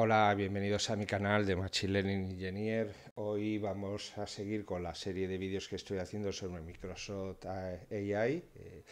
Hola, bienvenidos a mi canal de Machine Learning Engineer. Hoy vamos a seguir con la serie de vídeos que estoy haciendo sobre Microsoft eh, AI eh,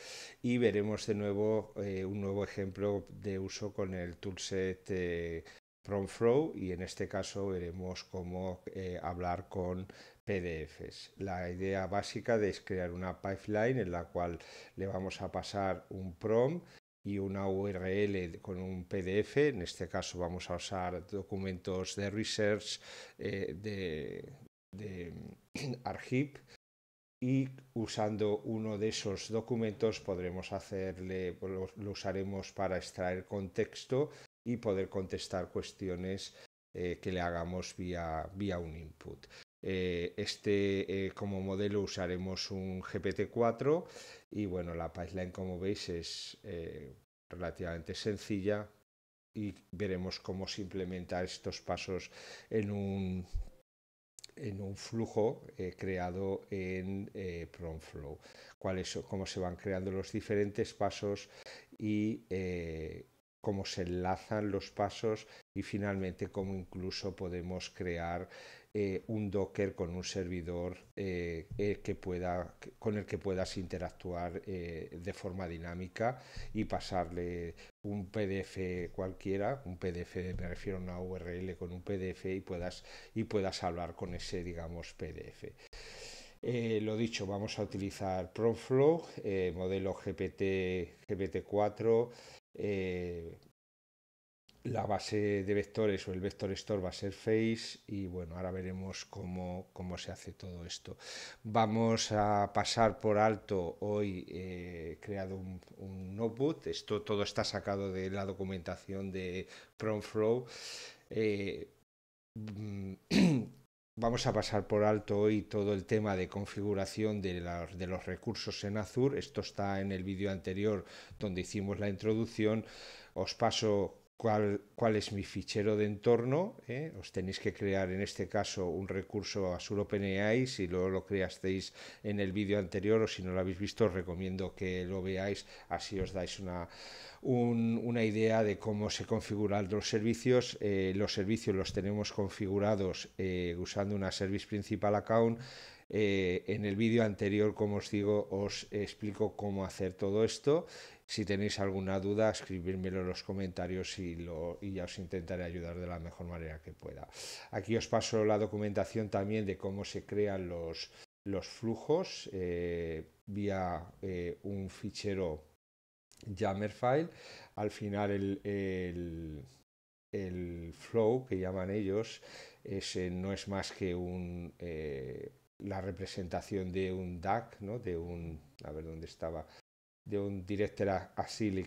y veremos de nuevo eh, un nuevo ejemplo de uso con el toolset PromFlow y en este caso veremos cómo hablar con PDFs. La idea básica es crear una pipeline en la cual le vamos a pasar un prompt y una URL con un PDF. En este caso vamos a usar documentos de research eh, de, de y usando uno de esos documentos podremos hacerle, pues, lo, usaremos para extraer contexto y poder contestar cuestiones eh, que le hagamos vía, vía un input. Eh, este como modelo usaremos un GPT-4 y bueno, la pipeline como veis es relativamente sencilla y veremos cómo se implementa estos pasos en un, en un flujo eh, creado en eh, PromFlow, cuáles, cómo se van creando los diferentes pasos y eh, cómo se enlazan los pasos y finalmente cómo incluso podemos crear eh, un Docker con un servidor eh, que pueda, con el que puedas interactuar eh, de forma dinámica y pasarle un PDF cualquiera, un PDF, me refiero a una URL con un PDF y puedas, y puedas hablar con ese, digamos, PDF. lo dicho, vamos a utilizar ProFlow, modelo GPT, GPT-4, la base de vectores o el vector store va a ser face y bueno, ahora veremos cómo, cómo se hace todo esto. Vamos a pasar por alto, hoy he eh, creado un, notebook, esto todo está sacado de la documentación de PromFlow. Eh, vamos a pasar por alto hoy todo el tema de configuración de, de, los recursos en Azure. Esto está en el vídeo anterior donde hicimos la introducción. Os paso cuál, es mi fichero de entorno. ¿eh? Os tenéis que crear en este caso un recurso Azure OpenAI. Si luego lo creasteis en el vídeo anterior o si no lo habéis visto, os recomiendo que lo veáis. Así os dais una, idea de cómo se configuran los servicios. Eh, los servicios los tenemos configurados eh, usando una Service Principal Account. en el vídeo anterior, como os digo, os explico cómo hacer todo esto si tenéis alguna duda, escribírmelo en los comentarios y, y ya os intentaré ayudar de la mejor manera que pueda. Aquí os paso la documentación también de cómo se crean los, los flujos eh, vía eh, un fichero yaml file. Al final el, flow que llaman ellos no es más que un... Eh, la representación de un DAC, ¿no? de un, a ver dónde estaba, de un Director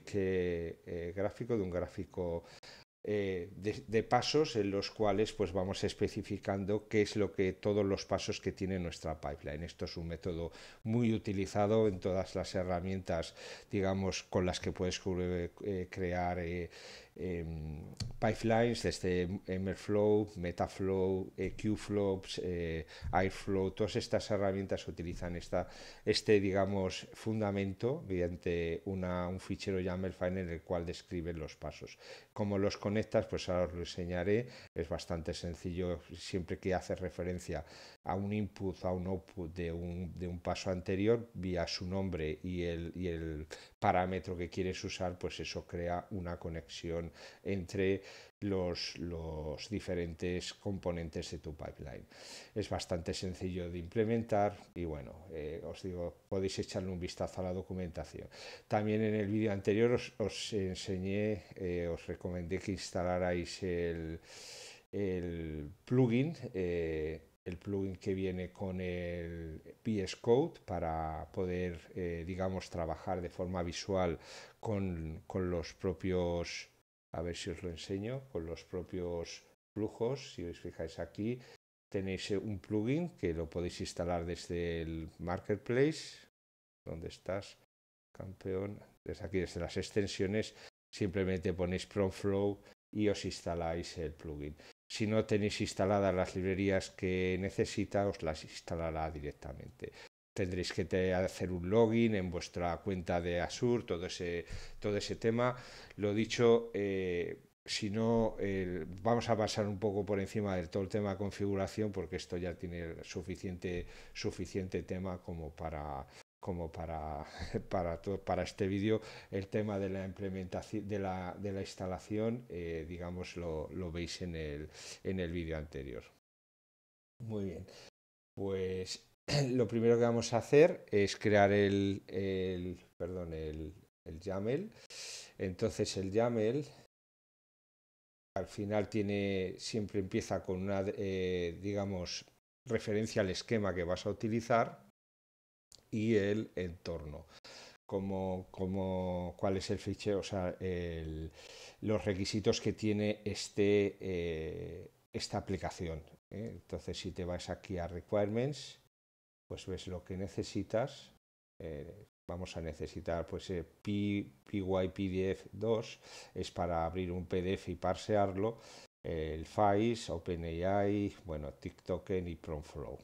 que eh, gráfico, de un gráfico eh, de, pasos en los cuales pues vamos especificando qué es lo que todos los pasos que tiene nuestra pipeline. Esto es un método muy utilizado en todas las herramientas, digamos, con las que puedes eh, crear Em, pipelines desde Emerflow, Metaflow, Qflows, eh, Qflops, eh, Airflow, todas estas herramientas utilizan esta, este, digamos, fundamento mediante un fichero YAML file en el cual describen los pasos cómo los conectas, pues ahora os lo enseñaré. Es bastante sencillo siempre que hace referencia a un input, a un output de un, paso anterior, vía su nombre y el parámetro que quieres usar, pues eso crea una conexión entre los, diferentes componentes de tu pipeline. Es bastante sencillo de implementar y bueno, eh, os digo, podéis echarle un vistazo a la documentación. También en el vídeo anterior os, enseñé, eh, os recomendé que instalarais el, plugin. Eh, el plugin que viene con el PS Code para poder, digamos, trabajar de forma visual con, con los propios a ver si os lo enseño con los propios flujos. Si os fijáis aquí, tenéis eh, un plugin que lo podéis instalar desde el marketplace. ¿Dónde estás, campeón? Desde aquí, desde las extensiones, simplemente ponéis PromFlow y os instaláis el plugin. Si no tenéis instaladas las librerías que necesita, os las instalará directamente tendréis que hacer un login en vuestra cuenta de Azure, todo ese, todo ese tema. Lo dicho, eh, si no, vamos a pasar un poco por encima de todo el tema de configuración, porque esto ya tiene suficiente, suficiente tema como para como para, para, este vídeo, el tema de la implementación de la, instalación, eh, digamos, lo, veis en el, en el vídeo anterior. Muy bien. Pues lo primero que vamos a hacer es crear el, perdón, el, YAML. Entonces el YAML al final tiene, siempre empieza con una, eh, digamos, referencia al esquema que vas a utilizar y el entorno. Como, como cuál es el fichero, o sea, el, los requisitos que tiene este, eh, esta aplicación. ¿eh? Entonces, si te vas aquí a Requirements, pues ves lo que necesitas. Eh, vamos a necesitar pues eh, PyPDF2 es para abrir un PDF y parsearlo, eh, el files, OpenAI, bueno, TikToken y PromFlow.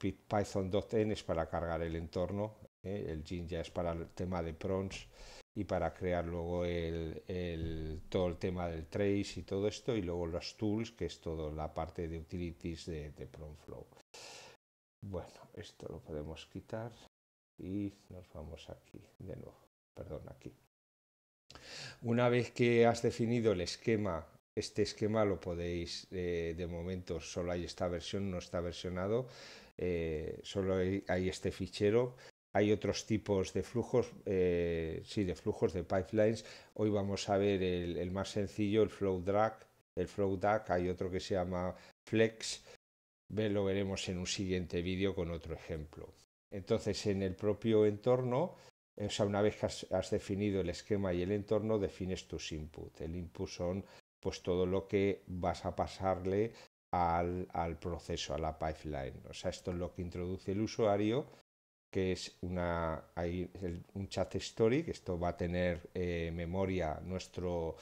Python.n es para cargar el entorno, el Jinja es para el tema de prompts y para crear luego el, todo el tema del trace y todo esto, y luego los tools, que es toda la parte de utilities de, de PromFlow. Bueno, esto lo podemos quitar y nos vamos aquí de nuevo, perdón, aquí. Una vez que has definido el esquema, este esquema lo podéis, eh, de momento solo hay esta versión, no está versionado, eh, solo hay, este fichero. Hay otros tipos de flujos, eh, sí, de flujos de pipelines. Hoy vamos a ver el, más sencillo, el flow drag, el flow duck, hay otro que se llama flex lo veremos en un siguiente vídeo con otro ejemplo. Entonces, en el propio entorno, o sea, una vez que has, definido el esquema y el entorno, defines tus inputs. El input son pues todo lo que vas a pasarle al, proceso, a la pipeline. O sea, esto es lo que introduce el usuario, que es un chat story, que esto va a tener eh, memoria nuestro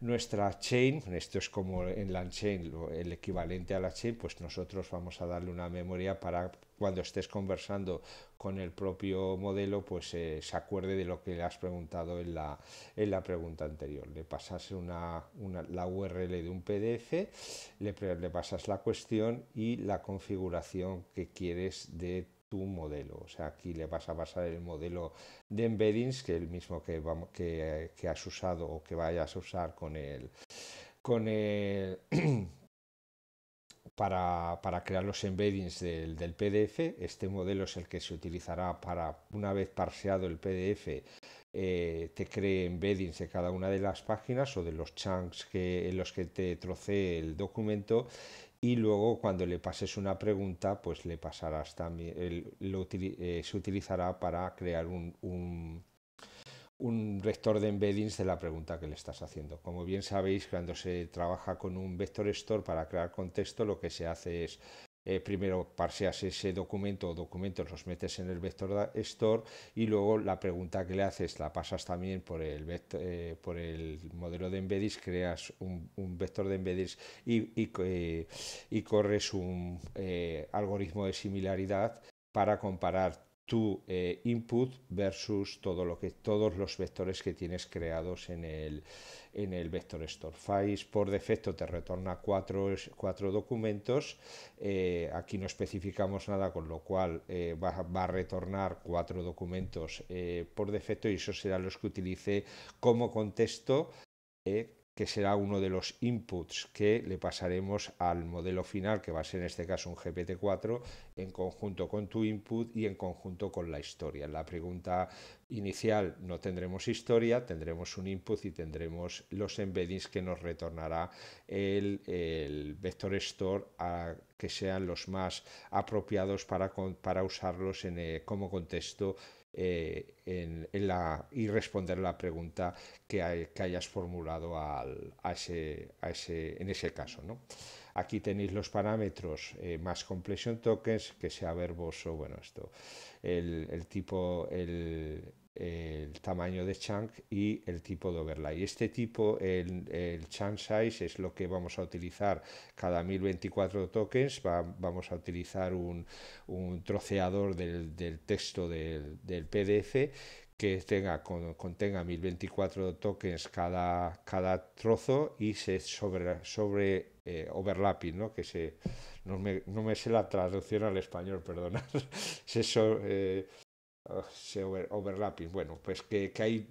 nuestra chain, esto es como en la chain, el equivalente a la chain, pues nosotros vamos a darle una memoria para cuando estés conversando con el propio modelo, pues eh, se acuerde de lo que le has preguntado en la, en la pregunta anterior. Le pasas una, la URL de un PDF, le, le pasas la cuestión y la configuración que quieres de tu modelo. O sea, aquí le vas a basar el modelo de embeddings, que es el mismo que, que, has usado o que vayas a usar con el, con el para, para, crear los embeddings del, PDF. Este modelo es el que se utilizará para, una vez parseado el PDF, eh, te cree embeddings de cada una de las páginas o de los chunks que, en los que te trocee el documento y luego cuando le pases una pregunta, pues le pasarás también, eh, se utilizará para crear un, un, un, vector de embeddings de la pregunta que le estás haciendo. Como bien sabéis, cuando se trabaja con un vector store para crear contexto, lo que se hace es eh, primero parseas ese documento o documentos, los metes en el vector store y luego la pregunta que le haces la pasas también por el, eh, por el modelo de embeddings, creas un, vector de embeddings y eh, corres un algoritmo de similaridad para comparar tu eh, input versus todos los vectores que tienes creados en el, vector store files. Por defecto te retorna cuatro, cuatro documentos. Eh, aquí no especificamos nada, con lo cual eh, va, va, a retornar cuatro documentos por defecto y esos serán los que utilice como contexto que será uno de los inputs que le pasaremos al modelo final, que va a ser en este caso un GPT-4, en conjunto con tu input y en conjunto con la historia. En la pregunta inicial no tendremos historia, tendremos un input y tendremos los embeddings que nos retornará el, vector store a que sean los más apropiados para, para usarlos en, eh, como contexto eh, en, la, y responder la pregunta que, hayas formulado en ese caso. ¿no? Aquí tenéis los parámetros eh, más completion tokens, que sea verboso, bueno, esto, el, el tipo, el, el tamaño de chunk y el tipo de overlay. Este tipo, el, el chunk size, es lo que vamos a utilizar cada 1024 tokens. vamos a utilizar un, un troceador del, del texto del, del, PDF que tenga, con, contenga 1024 tokens cada, cada trozo y se sobre, sobre eh, overlapping, ¿no? que se, no me, no me, sé la traducción al español, perdonar se, eh, Ah, overlapping, bueno, pues que, hay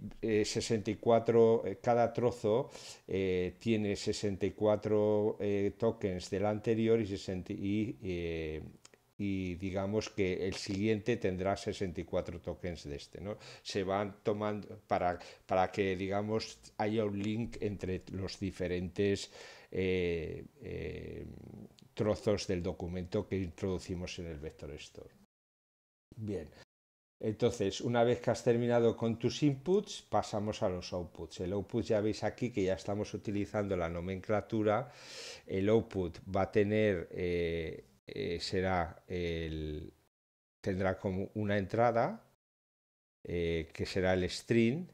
64, eh, eh, cada trozo eh, tiene 64 tokens del anterior y, 60, y, digamos que el siguiente tendrá 64 tokens de este, ¿no? Se van tomando para, para que, digamos, haya un link entre los diferentes trozos del documento que introducimos en el vector store. Bien, entonces, una vez que has terminado con tus inputs, pasamos a los outputs. El output ya veis aquí que ya estamos utilizando la nomenclatura. El output va a tener, eh, eh, será tendrá como una entrada, eh, que será el string,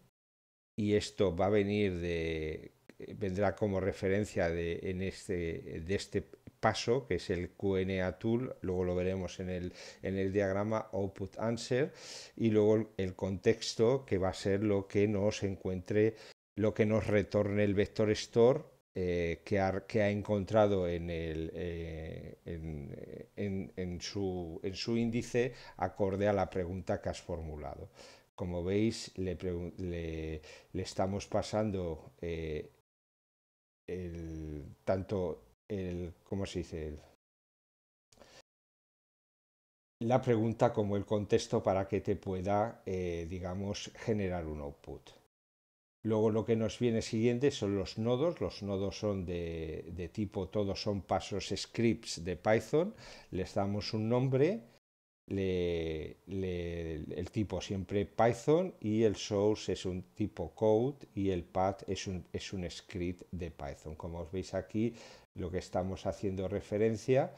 y esto va a venir de, vendrá como referencia de, este, de este paso, que es el QNA tool, luego lo veremos en el, en el diagrama output answer, y luego el, contexto, que va a ser lo que nos encuentre, lo que nos retorne el vector store eh, que, ha, encontrado en, eh, en, su, índice acorde a la pregunta que has formulado. Como veis, le, le, estamos pasando eh, el, tanto se dice? la pregunta como el contexto para que te pueda, eh, digamos, generar un output. Luego lo que nos viene siguiente son los nodos. Los nodos son de, tipo, todos son pasos scripts de Python. Les damos un nombre, el tipo siempre Python y el source es un tipo code y el path es un, es un script de Python. Como os veis aquí, lo que estamos haciendo referencia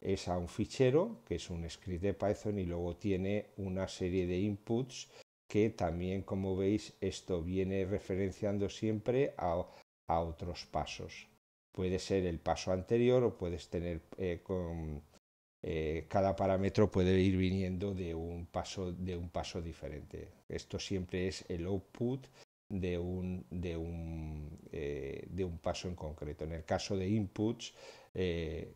es a un fichero, que es un script de Python y luego tiene una serie de inputs que también, como veis, esto viene referenciando siempre a, otros pasos. Puede ser el paso anterior o puedes tener eh, con, eh, cada parámetro puede ir viniendo de un paso de un paso diferente. Esto siempre es el output de un, eh, de un, paso en concreto. En el caso de inputs, eh,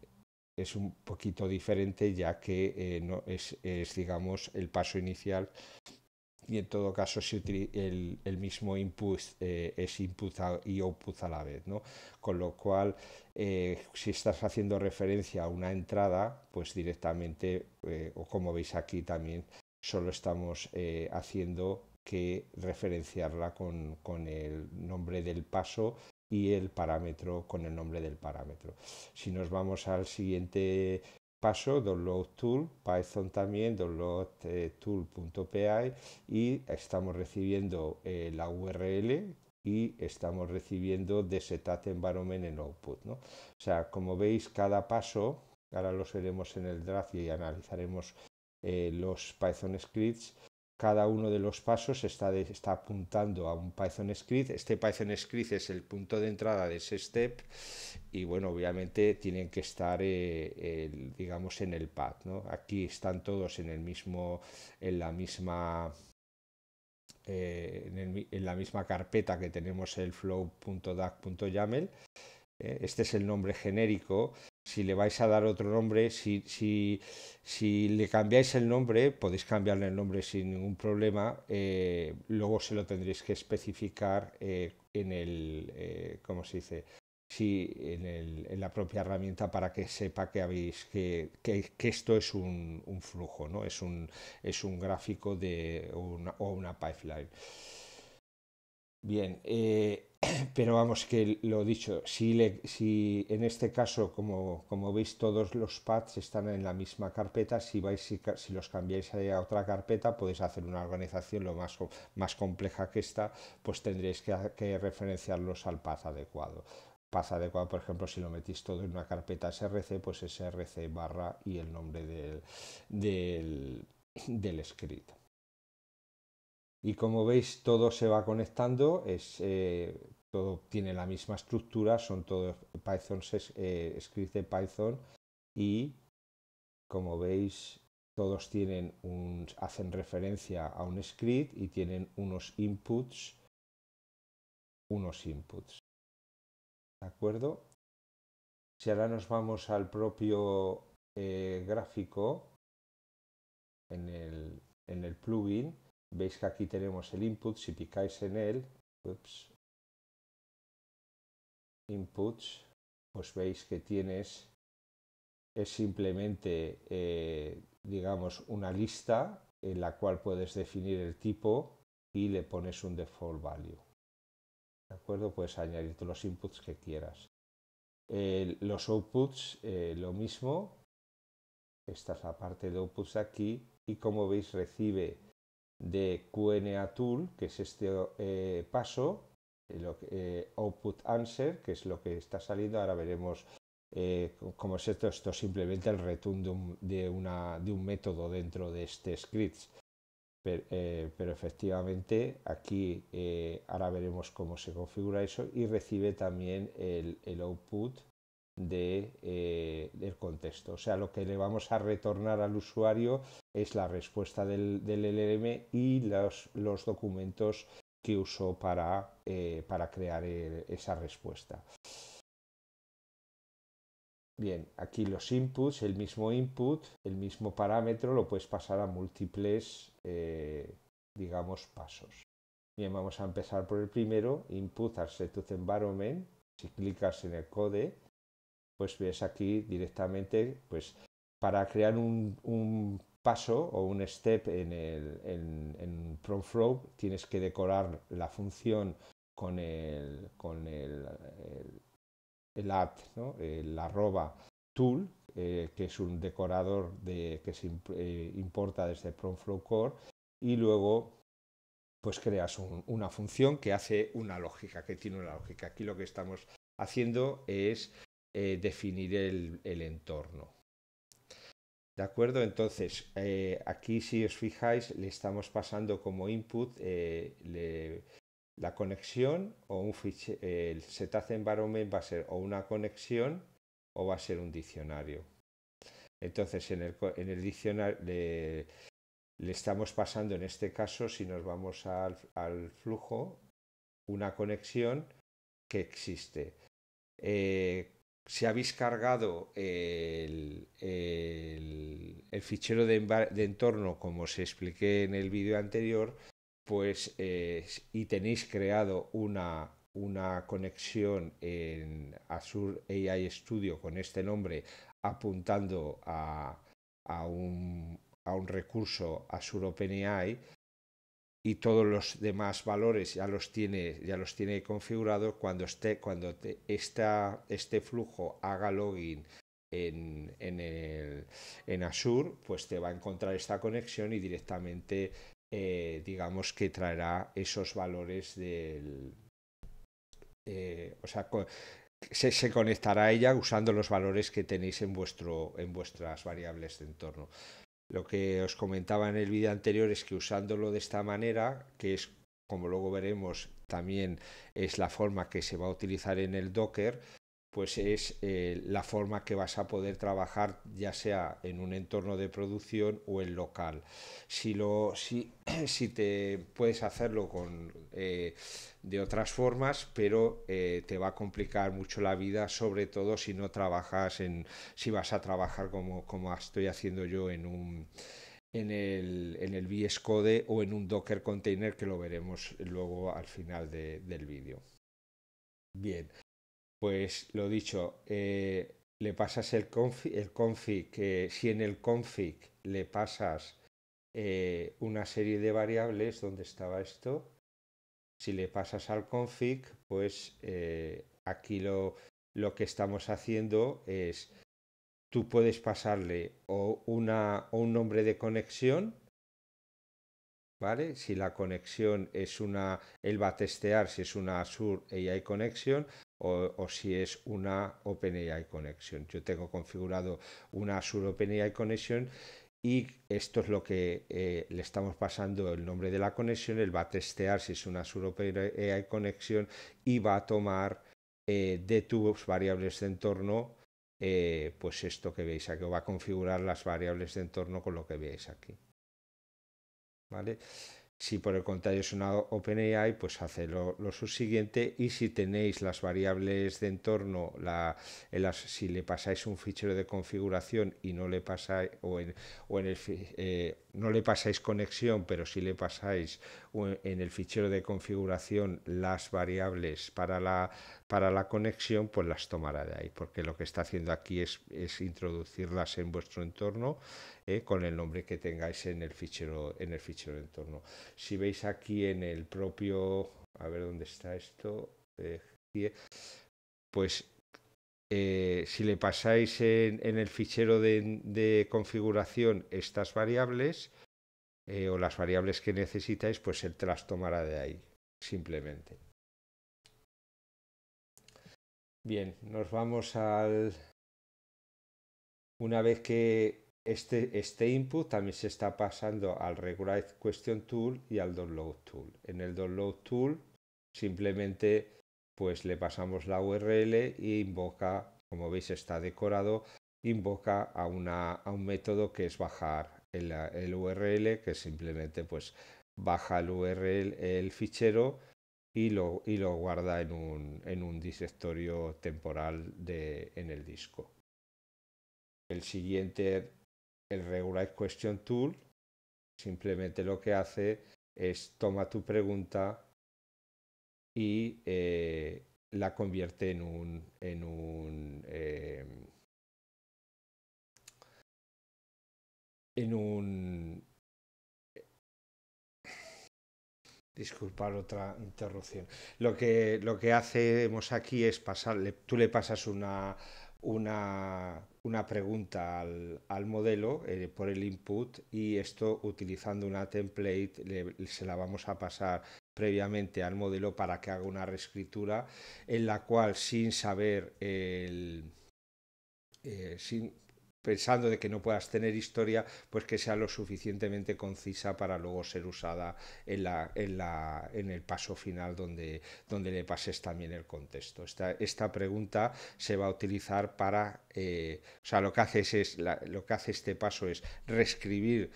es un poquito diferente ya que eh, no es, digamos, el paso inicial y en todo caso si el, el, mismo input es input y output a la vez, Con lo cual, si estás haciendo referencia a una entrada, pues directamente, o como veis aquí también, solo estamos haciendo que referenciarla con, el nombre del paso y el parámetro con el nombre del parámetro. Si nos vamos al siguiente paso, download tool, Python también, download y estamos recibiendo eh, la URL y estamos recibiendo de setup environment en output. O sea, como veis, cada paso, ahora lo seremos en el draft y analizaremos eh, los Python scripts, cada uno de los pasos está, apuntando a un Python script. Este Python script es el punto de entrada de ese step y bueno, obviamente tienen que estar, eh, digamos, en el path, Aquí están todos en el mismo, en la misma... Eh, en, la misma carpeta que tenemos el flow.dac.yaml. Eh, este es el nombre genérico si le vais a dar otro nombre, si, si, si, le cambiáis el nombre, podéis cambiarle el nombre sin ningún problema, eh, luego se lo tendréis que especificar eh, en el, eh, ¿cómo se dice? Sí, en, el, en, la propia herramienta para que sepa que habéis que, que, esto es un, flujo, ¿no? Es un, es un gráfico de o una pipeline. Bien, eh, pero vamos que lo dicho, si, en este caso, como, veis, todos los pads están en la misma carpeta, si, vais, si, los cambiáis a otra carpeta, podéis hacer una organización lo más, compleja que esta, pues tendréis que, referenciarlos al path adecuado. Path adecuado, por ejemplo, si lo metís todo en una carpeta src, pues src barra y el nombre del, del, del script. Y como veis, todo se va conectando, eh, todo tiene la misma estructura, son todos Python, eh, scripts de Python y como veis, todos tienen hacen referencia a un script y tienen unos inputs, unos inputs. ¿De acuerdo? Si ahora nos vamos al propio eh, gráfico, en el plugin, veis que aquí tenemos el input, si picáis en él, inputs, pues veis que tienes, es simplemente, eh, digamos, una lista en la cual puedes definir el tipo y le pones un default value. ¿De acuerdo? Puedes añadir todos los inputs que quieras. los outputs, eh, lo mismo. Esta es la parte de outputs aquí. Y como veis, recibe de QNA Tool, que es este eh, paso, eh, eh, Output Answer, que es lo que está saliendo. Ahora veremos eh, cómo es esto. Esto simplemente el return de, un método dentro de este script. Pero, efectivamente aquí ahora veremos cómo se configura eso y recibe también el, output del contexto. O sea, lo que le vamos a retornar al usuario es la respuesta del, del LLM y los, documentos que usó para, eh, crear esa respuesta. Bien, aquí los inputs, el mismo input, el mismo parámetro, lo puedes pasar a múltiples, eh, digamos, pasos. Bien, vamos a empezar por el primero, input arsetooth environment. Si clicas en el code, pues ves aquí directamente, pues para crear un paso o un step en, el, en, en PromFlow, tienes que decorar la función con el, con el, el, arroba tool, eh, que es un decorador de, que se eh, importa desde PromFlow Core, y luego pues creas una función que hace una lógica, que tiene una lógica. Aquí lo que estamos haciendo es eh, definir el entorno. ¿De acuerdo? Entonces, eh, aquí si os fijáis, le estamos pasando como input eh, la conexión o un fichero, el setup environment va a ser o una conexión o va a ser un diccionario. Entonces, en el, diccionario le, estamos pasando, en este caso, si nos vamos al, al flujo, una conexión que existe. Eh, si habéis cargado el, fichero de, entorno, como os expliqué en el vídeo anterior, pues eh, y tenéis creado una, una conexión en Azure AI Studio con este nombre, apuntando a, un, a un recurso Azure OpenAI, y todos los demás valores ya los tiene, ya los tiene configurado Cuando, esté, cuando está este flujo haga login en, en, el, en Azure, pues te va a encontrar esta conexión y directamente eh, digamos que traerá esos valores del... Eh, o sea, se, se, conectará a ella usando los valores que tenéis en, vuestro, en vuestras variables de entorno. Lo que os comentaba en el vídeo anterior es que usándolo de esta manera, que es como luego veremos también es la forma que se va a utilizar en el Docker, pues es eh, la forma que vas a poder trabajar ya sea en un entorno de producción o en local. Si, lo, si, si te puedes hacerlo con, eh, de otras formas, pero eh, te va a complicar mucho la vida, sobre todo si no trabajas en, si vas a trabajar como, como estoy haciendo yo en un en el, en el VS Code o en un Docker container que lo veremos luego al final del vídeo. Bien, pues lo dicho, eh, le pasas el config, si en el config le pasas eh, una serie de variables, donde estaba esto? Si le pasas al config, pues eh, aquí lo, que estamos haciendo es, tú puedes pasarle o, un nombre de conexión, ¿Vale? Si la conexión es una, él va a testear si es una Azure AI conexión o, si es una OpenAI Connection. Yo tengo configurado una Azure OpenAI Connection y esto es lo que eh, le estamos pasando el nombre de la conexión. Él va a testear si es una Azure OpenAI Connection y va a tomar eh, de tus variables de entorno. Eh, pues esto que veis aquí, o va a configurar las variables de entorno con lo que veis aquí. ¿Vale? Si por el contrario es una OpenAI, pues hace lo, subsiguiente y si tenéis las variables de entorno, la, si le pasáis un fichero de configuración y no le pasáis, o en, o en el, eh, no le pasáis conexión, pero si le pasáis en el fichero de configuración las variables para la, para la conexión, pues las tomará de ahí, porque lo que está haciendo aquí es, es introducirlas en vuestro entorno eh, con el nombre que tengáis en el fichero en el fichero de entorno. Si veis aquí en el propio, a ver dónde está esto, eh, eh, pues eh, si le pasáis en, el fichero de, configuración estas variables eh, o las variables que necesitáis, pues el tras tomará de ahí, simplemente. Bien, nos vamos al... Una vez que este, este input también se está pasando al Regular Question Tool y al Download Tool. En el Download Tool simplemente pues le pasamos la URL e invoca, como veis está decorado, invoca a, un método que es bajar el, URL, que simplemente pues baja el URL, el fichero y lo, guarda en un, en un directorio temporal de, en el disco. El siguiente, el Regular Question Tool, simplemente lo que hace es toma tu pregunta y eh, la convierte en un, en un, em, en un Disculpar otra interrupción. Lo que, lo que hacemos aquí es pasar tú le pasas una, una, una pregunta al, al modelo eh, por el input y esto utilizando una template le, se la vamos a pasar previamente al modelo para que haga una reescritura en la cual sin saber el... Eh, sin, pensando de que no puedas tener historia, pues que sea lo suficientemente concisa para luego ser usada en, la, en, la, en el paso final donde, donde le pases también el contexto. Esta, pregunta se va a utilizar para, eh, o sea, lo que, haces es, lo que hace este paso es reescribir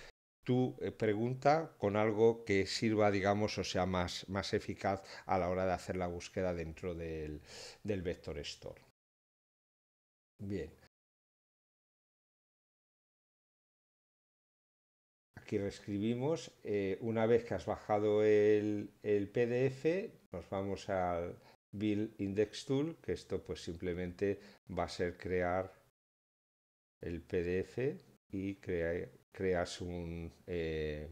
tu eh, pregunta con algo que sirva, digamos, o sea, más, eficaz a la hora de hacer la búsqueda dentro del, del vector store. Bien. Aquí reescribimos. Eh, una vez que has bajado el, el PDF, nos vamos al Build Index Tool, que esto pues simplemente va a ser crear el PDF y crear creas eh,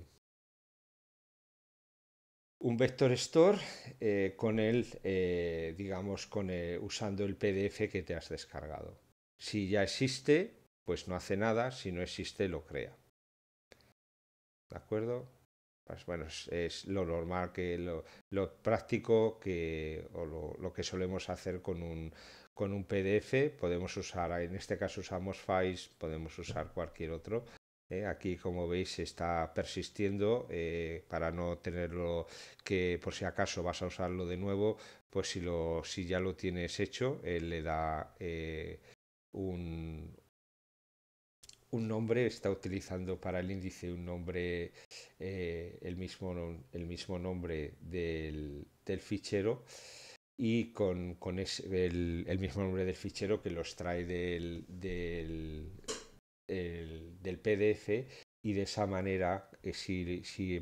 un, vector store eh, con él eh, digamos, con usando el PDF que te has descargado. Si ya existe, pues no hace nada. Si no existe, lo crea. ¿De acuerdo? Pues bueno, es, lo normal, que lo, práctico que, o lo, lo, que solemos hacer con un, con un PDF. Podemos usar, en este caso usamos Files, podemos usar cualquier otro, ¿eh? aquí, como veis, está persistiendo eh, para no tenerlo que, por si acaso vas a usarlo de nuevo, pues si, lo, si ya lo tienes hecho, le da eh, un, nombre, está utilizando para el índice un nombre, el, mismo, el mismo nombre del, fichero y con, el, mismo nombre del fichero que los trae del, del PDF y de esa manera, eh, si,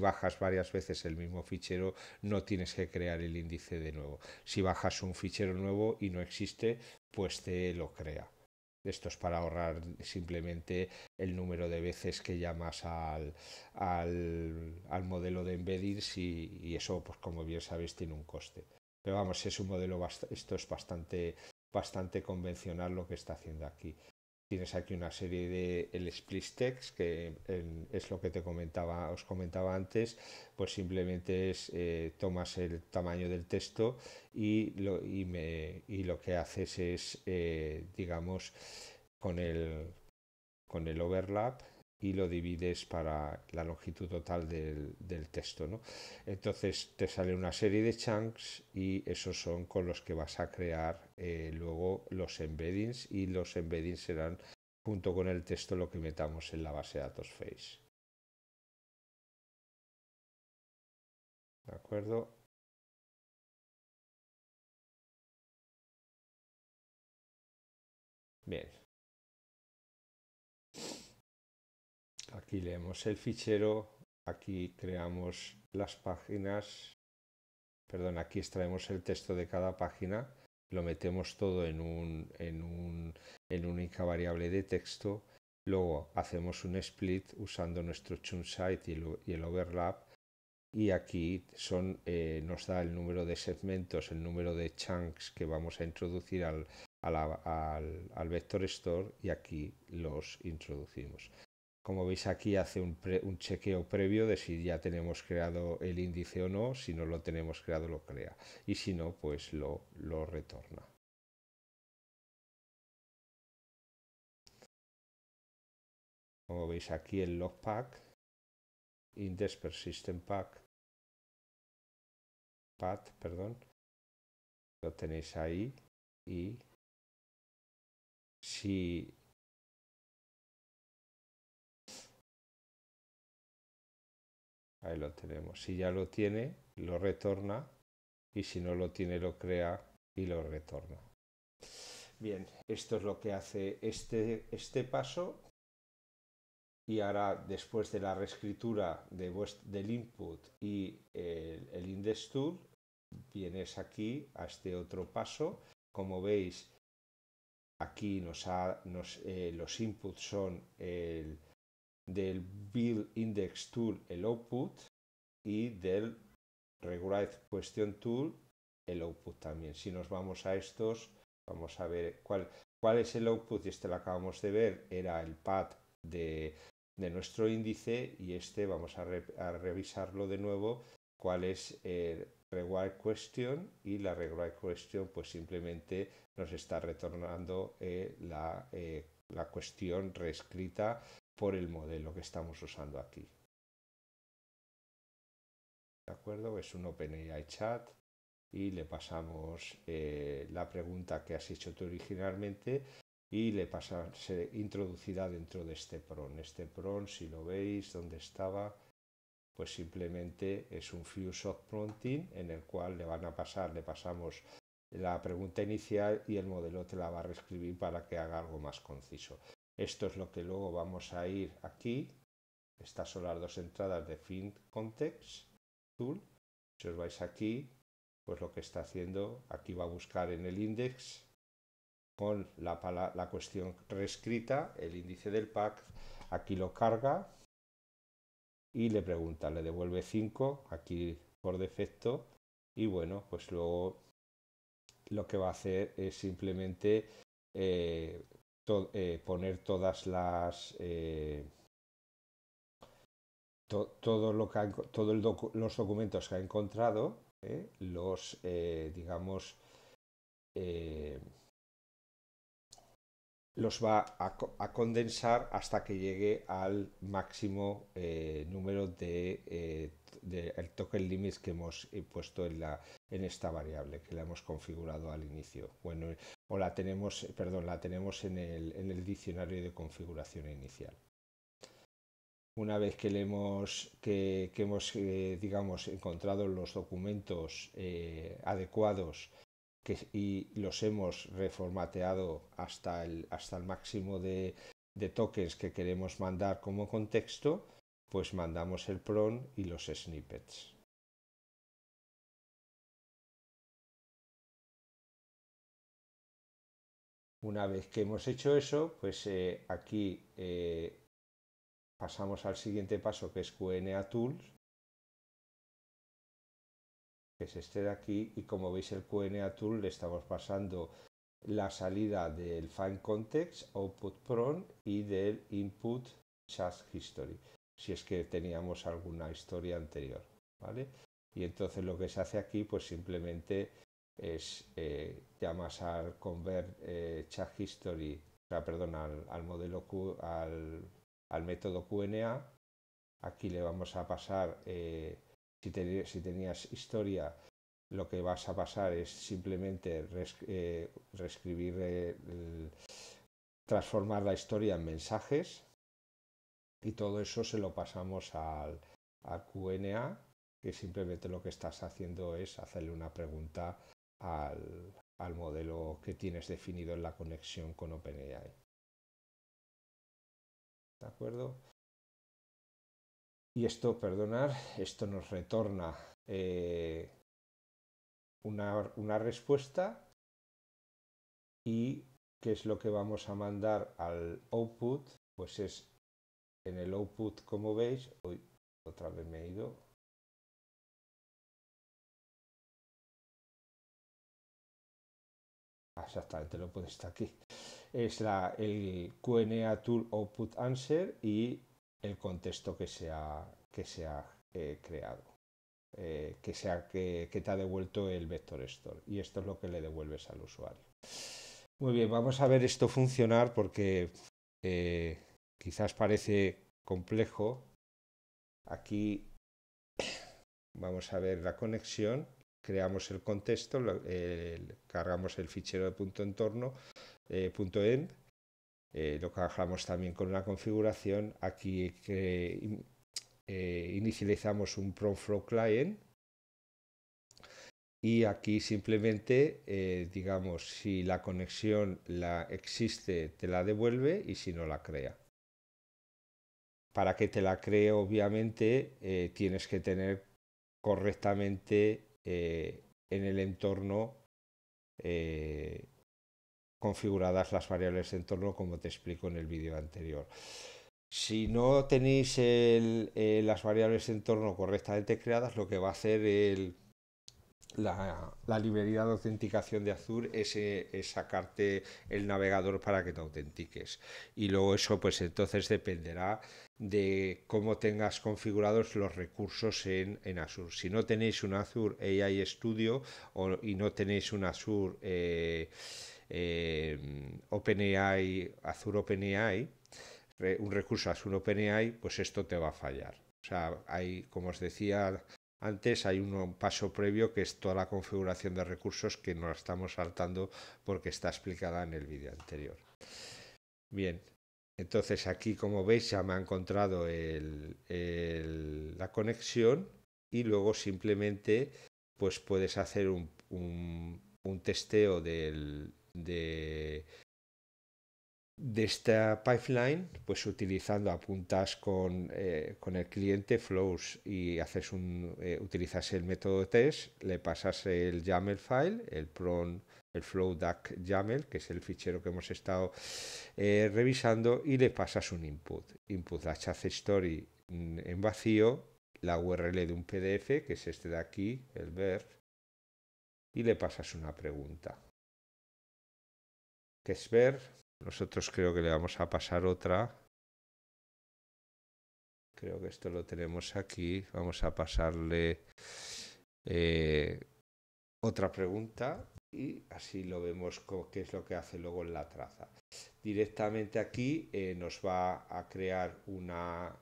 bajas varias veces el mismo fichero, no tienes que crear el índice de nuevo. Si bajas un fichero nuevo y no existe, pues te lo crea. Esto es para ahorrar simplemente el número de veces que llamas al, al, modelo de embeddings y, eso, pues como bien sabéis tiene un coste. Pero vamos, es un modelo, esto es bastante, bastante convencional lo que está haciendo aquí. Tienes aquí una serie de split text, que es lo que te comentaba, os comentaba antes, pues simplemente es eh, tomas el tamaño del texto y lo, y lo que haces es, eh, digamos, con el overlap y lo divides para la longitud total del, texto. Entonces te sale una serie de chunks y esos son con los que vas a crear eh, luego los embeddings y los embeddings serán junto con el texto lo que metamos en la base de datos Face. ¿De acuerdo? Bien. aquí leemos el fichero, aquí creamos las páginas, perdón, aquí extraemos el texto de cada página, lo metemos todo en, un, en, única variable de texto, luego hacemos un split usando nuestro chunk site y, el, overlap y aquí son, eh, nos da el número de segmentos, el número de chunks que vamos a introducir al, vector store y aquí los introducimos. Como veis aquí hace un, chequeo previo de si ya tenemos creado el índice o no, si no lo tenemos creado lo crea y si no pues lo, retorna. Como veis aquí el log pack, index persistent pack, path, perdón, lo tenéis ahí y si Ahí lo tenemos. Si ya lo tiene, lo retorna y si no lo tiene, lo crea y lo retorna. Bien, esto es lo que hace este, este paso. Y ahora, después de la reescritura del input y el, index tool, vienes aquí a este otro paso. Como veis, aquí nos eh, los inputs son el, del build index tool el output y del regular question tool el output también. Si nos vamos a estos, vamos a ver cuál, cuál es el output y este lo acabamos de ver, era el path de, nuestro índice y este vamos a, revisarlo de nuevo, cuál es el regular question y la regular question pues simplemente nos está retornando eh, la, eh, la cuestión reescrita por el modelo que estamos usando aquí. ¿De acuerdo? Es un OpenAI chat y le pasamos eh, la pregunta que has hecho tú originalmente y le pasa, se introducirá dentro de este PRON. Este PRON, si lo veis, donde estaba, pues simplemente es un few of prompting en el cual le van a pasar, le pasamos la pregunta inicial y el modelo te la va a reescribir para que haga algo más conciso. Esto es lo que luego vamos a ir aquí. Estas son las dos entradas de Find Context Tool. Si os vais aquí, pues lo que está haciendo, aquí va a buscar en el index con la, cuestión reescrita, el índice del pack, aquí lo carga y le pregunta, le devuelve 5, aquí por defecto, y bueno, pues luego lo que va a hacer es simplemente eh, eh, poner todas las... Eh, todo lo que todos los documentos que ha encontrado, eh, los, digamos, los va a, condensar hasta que llegue al máximo número de, el token limit que hemos puesto en, la, en esta variable que la hemos configurado al inicio. Bueno, o la tenemos, eh, perdón, la tenemos en el, en el diccionario de configuración inicial. Una vez que, hemos, que, hemos, eh, digamos, encontrado los documentos eh, adecuados y los hemos reformateado hasta el, máximo de, de tokens que queremos mandar como contexto, pues mandamos el PRON y los snippets. Una vez que hemos hecho eso, pues eh, aquí eh, pasamos al siguiente paso que es QNA Tools, que es este de aquí, y como veis el QNA Tool le estamos pasando la salida del Find Context, Output Prone y del Input Chat History, si es que teníamos alguna historia anterior, ¿vale? Y entonces lo que se hace aquí, pues simplemente es llamas eh, al convert chat eh, history, o sea, perdón, al, al modelo al, al, método QNA. Aquí le vamos a pasar, eh, si, tenías historia, lo que vas a pasar es simplemente reescribir, transformar la historia en mensajes y todo eso se lo pasamos al, al QNA que simplemente lo que estás haciendo es hacerle una pregunta al, modelo que tienes definido en la conexión con OpenAI. ¿De acuerdo? Y esto, perdonar, esto nos retorna eh, una, una, respuesta y qué es lo que vamos a mandar al output, pues es en el output, como veis, hoy otra vez me he ido, Ah, exactamente lo puedes estar aquí. Es la, el QNA Tool Output Answer y el contexto que se ha, que eh, creado, eh, que, que, que te ha devuelto el vector store. Y esto es lo que le devuelves al usuario. Muy bien, vamos a ver esto funcionar porque eh, quizás parece complejo. Aquí vamos a ver la conexión creamos el contexto, cargamos el fichero de punto entorno, eh, punto end, eh, lo cargamos también con una configuración. Aquí eh, inicializamos un Proflow client y aquí simplemente, digamos, si la conexión la existe, te la devuelve y si no la crea para que te la cree, obviamente, tienes que tener correctamente eh, en el entorno eh, configuradas las variables de entorno como te explico en el vídeo anterior. Si no tenéis eh, las variables de entorno correctamente creadas, lo que va a hacer el, la, la, librería de autenticación de Azure es, es, sacarte el navegador para que te autentiques. Y luego eso, pues entonces dependerá de cómo tengas configurados los recursos en, en Azure. Si no tenéis un Azure AI Studio o, y no tenéis un Azure eh, eh, OpenAI, Azure OpenAI, un recurso Azure OpenAI, pues esto te va a fallar. O sea, hay, como os decía antes hay un paso previo que es toda la configuración de recursos que no la estamos saltando porque está explicada en el vídeo anterior. Bien, entonces aquí como veis ya me ha encontrado la conexión y luego simplemente pues puedes hacer un, un, un testeo del, de, de esta pipeline, pues utilizando, apuntas con, eh, con el cliente flows y haces un, eh, utilizas el método test, le pasas el YAML file, el PRON, el flow YAML, que es el fichero que hemos estado eh, revisando, y le pasas un input. Input la chat story mm, en vacío, la URL de un PDF, que es este de aquí, el ver, y le pasas una pregunta. Que es ver nosotros creo que le vamos a pasar otra. Creo que esto lo tenemos aquí. Vamos a pasarle eh, otra pregunta y así lo vemos qué es lo que hace luego en la traza. Directamente aquí eh, nos va a crear una...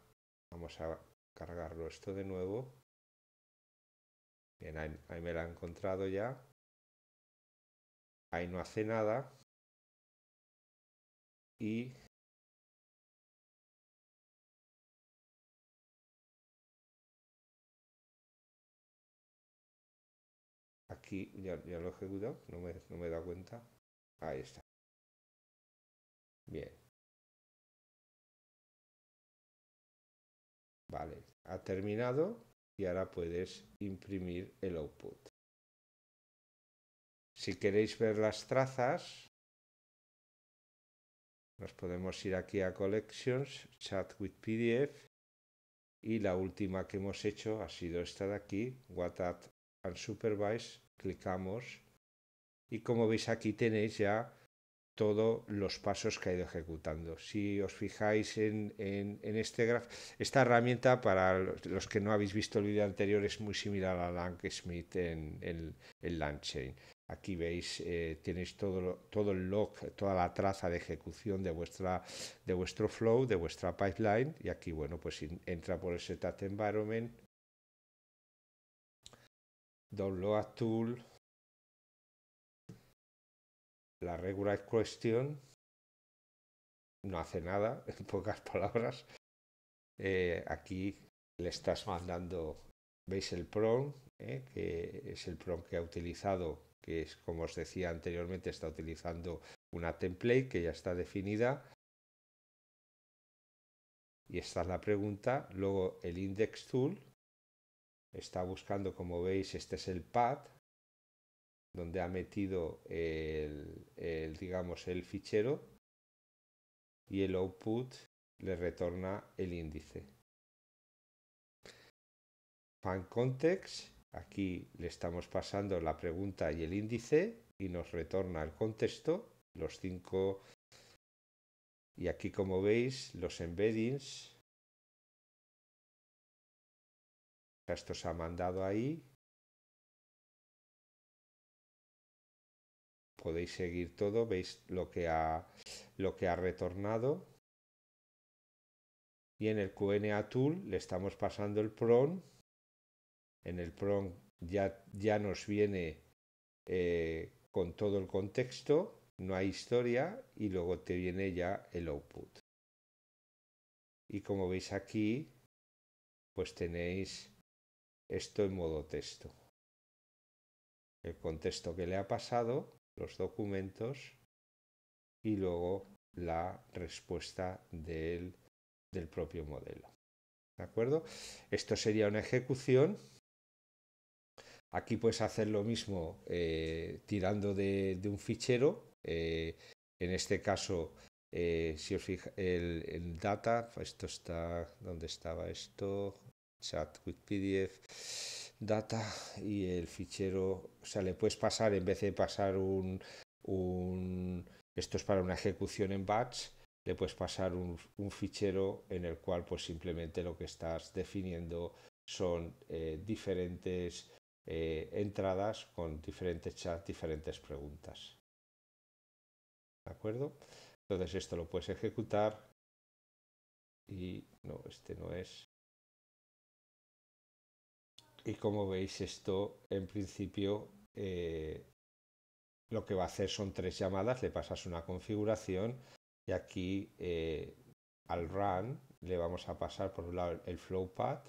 Vamos a cargarlo esto de nuevo. ahí, me la ha encontrado ya. Ahí no hace nada y aquí ya, lo he ejecutado, no me, no me he dado cuenta. Ahí está. Bien. Vale, ha terminado y ahora puedes imprimir el output. Si queréis ver las trazas, nos podemos ir aquí a Collections, Chat with PDF y la última que hemos hecho ha sido esta de aquí, WhatsApp supervise, Clicamos y como veis aquí tenéis ya todos los pasos que ha ido ejecutando. Si os fijáis en, este graf, esta herramienta para los que no habéis visto el vídeo anterior es muy similar a Lang Smith en, el en LangChain. Aquí veis, eh, tenéis todo, el log, toda la traza de ejecución de, de vuestro flow, de vuestra pipeline. Y aquí, bueno, pues entra por el setup environment, download tool, la regular question, no hace nada, en pocas palabras. Eh, aquí le estás mandando, veis el PROM, eh, que es el PROM que ha utilizado que es como os decía anteriormente, está utilizando una template que ya está definida. Y esta es la pregunta. Luego el index tool está buscando, como veis, este es el pad donde ha metido el, digamos, el fichero y el output le retorna el índice. Fan context Aquí le estamos pasando la pregunta y el índice y nos retorna el contexto, los cinco. Y aquí como veis, los embeddings. Esto se ha mandado ahí. Podéis seguir todo, veis lo que ha, lo que ha retornado. Y en el QNA Tool le estamos pasando el PRON en el prompt ya, ya nos viene eh, con todo el contexto, no hay historia y luego te viene ya el output. Y como veis aquí, pues tenéis esto en modo texto. El contexto que le ha pasado, los documentos y luego la respuesta del, del propio modelo. ¿De acuerdo? Esto sería una ejecución Aquí puedes hacer lo mismo eh, tirando de, un fichero. Eh, en este caso, eh, si os fijáis, el, data, esto está, ¿dónde estaba esto? Chat, quick PDF, data y el fichero. O sea, le puedes pasar, en vez de pasar un, esto es para una ejecución en batch, le puedes pasar un, un fichero en el cual pues simplemente lo que estás definiendo son diferentes eh, entradas con diferentes chats, diferentes preguntas. ¿De acuerdo? Entonces esto lo puedes ejecutar y no, este no es. Y como veis esto, en principio, eh, lo que va a hacer son tres llamadas, le pasas una configuración y aquí eh, al run le vamos a pasar por un lado el flow path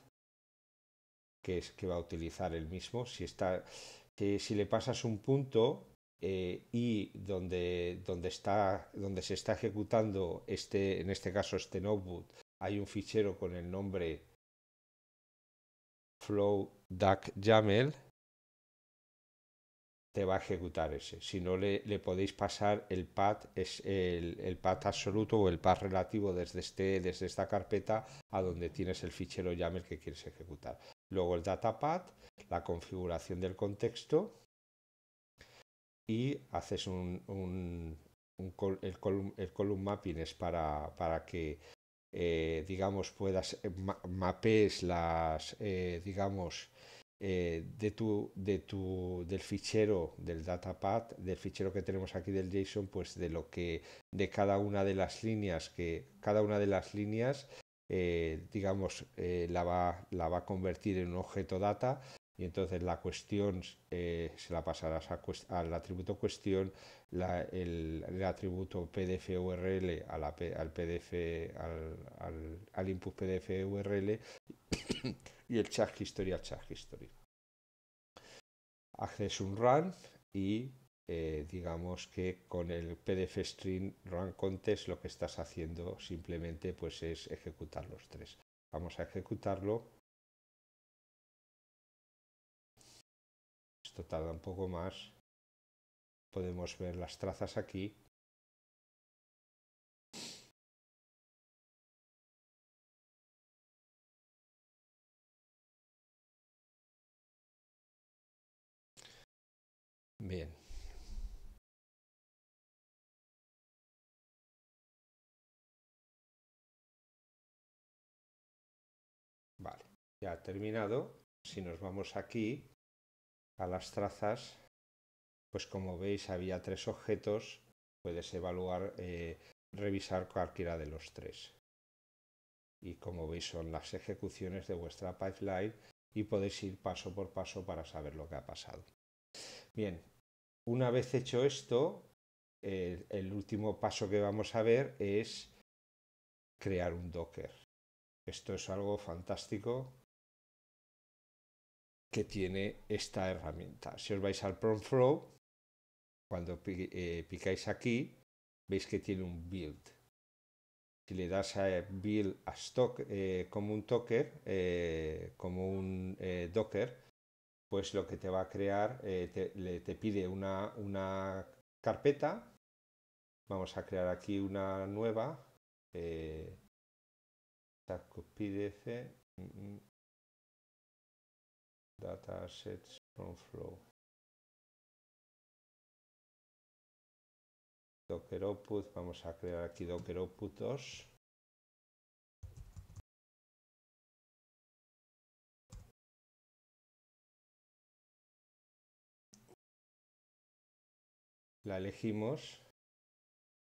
que es que va a utilizar el mismo. Si, le pasas un punto eh, y donde, donde, está, donde se está ejecutando este, en este caso este notebook, hay un fichero con el nombre flow duck te va a ejecutar ese. Si no, le, podéis pasar el path, es el, el, path absoluto o el path relativo desde, este, desde esta carpeta a donde tienes el fichero YAML que quieres ejecutar. Luego el datapad, la configuración del contexto y haces un, el, column, mapping es para, para que eh, digamos puedas eh, mapees las eh, digamos de tu, de tu, del fichero del datapad, del fichero que tenemos aquí del JSON, pues de lo que de cada una de las líneas que cada una de las líneas eh, digamos, eh, la, va, a convertir en un objeto data y entonces la cuestión eh, se la pasarás a al atributo cuestión, el, atributo PDF URL al, PDF, al, input PDF URL y el chat history al chat history. Haces un run y eh, digamos que con el PDF string run contest lo que estás haciendo simplemente pues es ejecutar los tres. Vamos a ejecutarlo. Esto tarda un poco más. Podemos ver las trazas aquí. Bien. ya ha terminado. Si nos vamos aquí a las trazas, pues como veis había tres objetos, puedes evaluar, eh, revisar cualquiera de los tres. Y como veis son las ejecuciones de vuestra pipeline y podéis ir paso por paso para saber lo que ha pasado. Bien, una vez hecho esto, el, último paso que vamos a ver es crear un Docker. Esto es algo fantástico que tiene esta herramienta. Si os vais al prompt flow, cuando eh, picáis aquí, veis que tiene un build. Si le das a build a stock eh, como un docker eh, como un docker, pues lo que te va a crear, te, le, te, pide una, una, carpeta. Vamos a crear aquí una nueva. Mm, mm data from flow. Docker output, vamos a crear aquí Docker output 2. La elegimos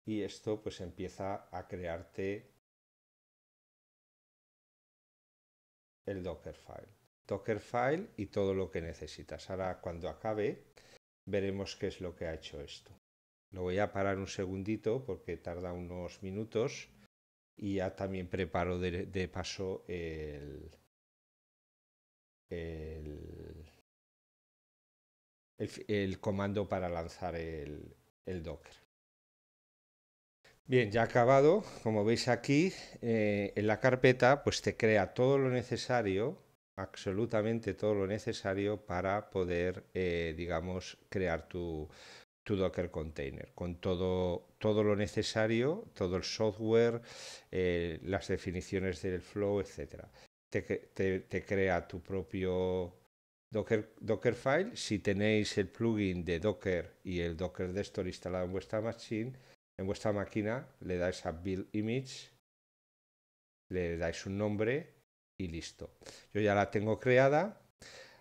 y esto pues empieza a crearte el Docker file. Dockerfile y todo lo que necesitas. Ahora cuando acabe veremos qué es lo que ha hecho esto. Lo voy a parar un segundito porque tarda unos minutos y ya también preparo de, paso el, comando para lanzar el, Docker. Bien, ya acabado. Como veis aquí, eh, en la carpeta, pues te crea todo lo necesario absolutamente todo lo necesario para poder, eh, digamos, crear tu, Docker container, con todo, todo lo necesario, todo el software, eh, las definiciones del flow, etcétera Te, te, te crea tu propio Docker, file Si tenéis el plugin de Docker y el Docker Desktop instalado en vuestra machine, en vuestra máquina, le dais a Build Image, le dais un nombre y listo. Yo ya la tengo creada.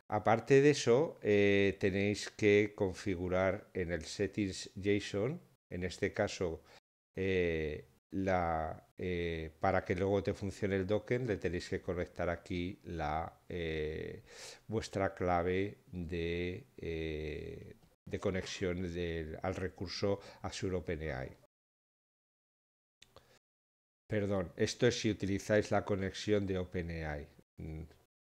Aparte de eso, eh, tenéis que configurar en el settings JSON, en este caso, eh, eh, para que luego te funcione el token, le tenéis que conectar aquí la, vuestra clave de, conexión al recurso Azure OpenAI. Perdón, esto es si utilizáis la conexión de OpenAI. Mm,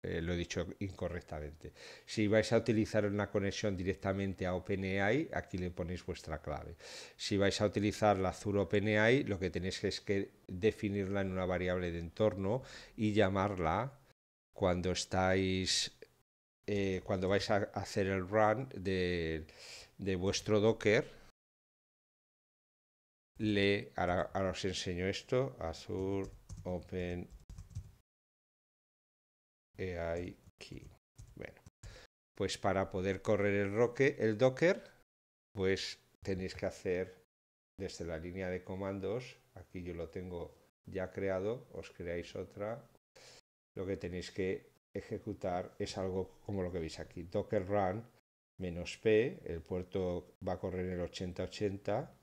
eh, lo he dicho incorrectamente. Si vais a utilizar una conexión directamente a OpenAI, aquí le ponéis vuestra clave. Si vais a utilizar la Azure OpenAI, lo que tenéis es que definirla en una variable de entorno y llamarla cuando estáis, eh, cuando vais a hacer el run de vuestro Docker le ahora, os enseño esto Azure Open AI Key. Bueno, pues para poder correr el, roque, el Docker, pues tenéis que hacer desde la línea de comandos. Aquí yo lo tengo ya creado, os creáis otra. Lo que tenéis que ejecutar es algo como lo que veis aquí: Docker run menos p, el puerto va a correr el 8080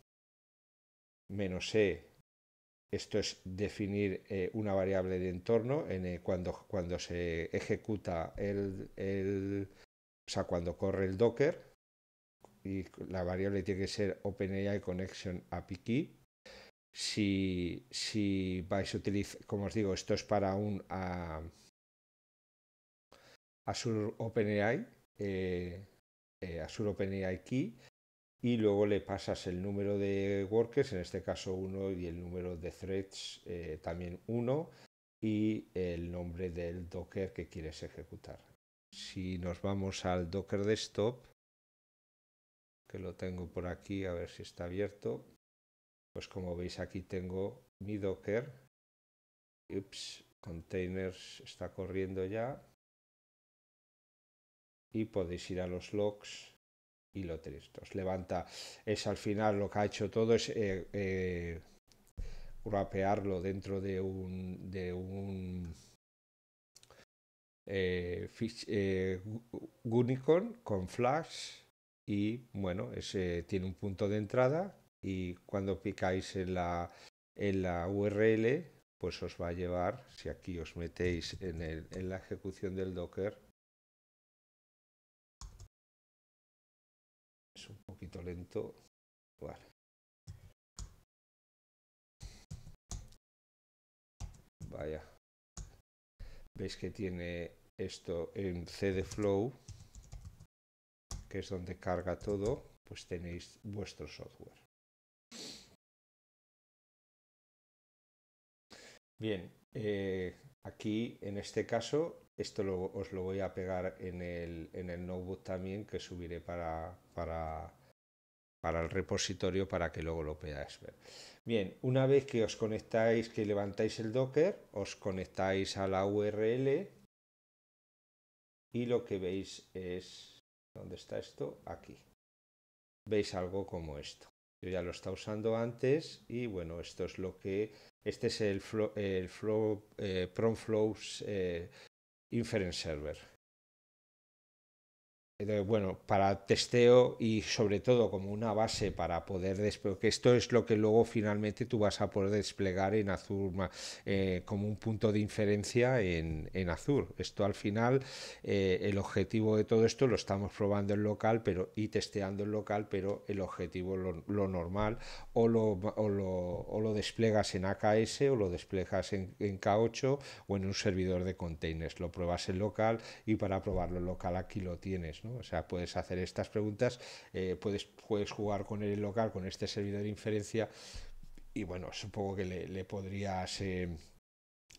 menos E, esto es definir eh, una variable de entorno en, eh, cuando, cuando se ejecuta el, o sea, cuando corre el Docker y la variable tiene que ser OpenAI Connection API Key. Si, si vais a utilizar, como os digo, esto es para un a, Azure OpenAI, eh, Azure OpenAI Key y luego le pasas el número de workers, en este caso uno, y el número de threads eh, también uno, y el nombre del Docker que quieres ejecutar. Si nos vamos al Docker Desktop, que lo tengo por aquí, a ver si está abierto, pues como veis aquí tengo mi Docker. Ups, containers está corriendo ya. Y podéis ir a los logs y lo os Levanta es al final lo que ha hecho todo es eh, eh, rapearlo dentro de un de eh, Unicorn con Flash y bueno ese tiene un punto de entrada y cuando picáis en la en la URL pues os va a llevar si aquí os metéis en, el, en la ejecución del Docker lento. Vale. Vaya. Veis que tiene esto en CD Flow, que es donde carga todo, pues tenéis vuestro software. Bien, eh, aquí en este caso, esto lo, os lo voy a pegar en el, en el notebook también que subiré para, para para el repositorio para que luego lo podáis ver. Bien, una vez que os conectáis, que levantáis el Docker, os conectáis a la URL y lo que veis es, ¿dónde está esto? Aquí. Veis algo como esto. Yo ya lo estaba usando antes y bueno, esto es lo que, este es el, flow, el eh, flow, eh, Inference Server bueno, para testeo y sobre todo como una base para poder desplegar, que esto es lo que luego finalmente tú vas a poder desplegar en Azure eh, como un punto de inferencia en, en Azure. Esto al final, eh, el objetivo de todo esto lo estamos probando en local pero y testeando en local, pero el objetivo lo, normal o lo, lo, o, lo, desplegas en AKS o lo desplegas en, K8 o en un servidor de containers. Lo pruebas en local y para probarlo en local aquí lo tienes. O sea, puedes hacer estas preguntas, eh, puedes, puedes jugar con el local, con este servidor de inferencia, y bueno, supongo que le, le podrías... Eh,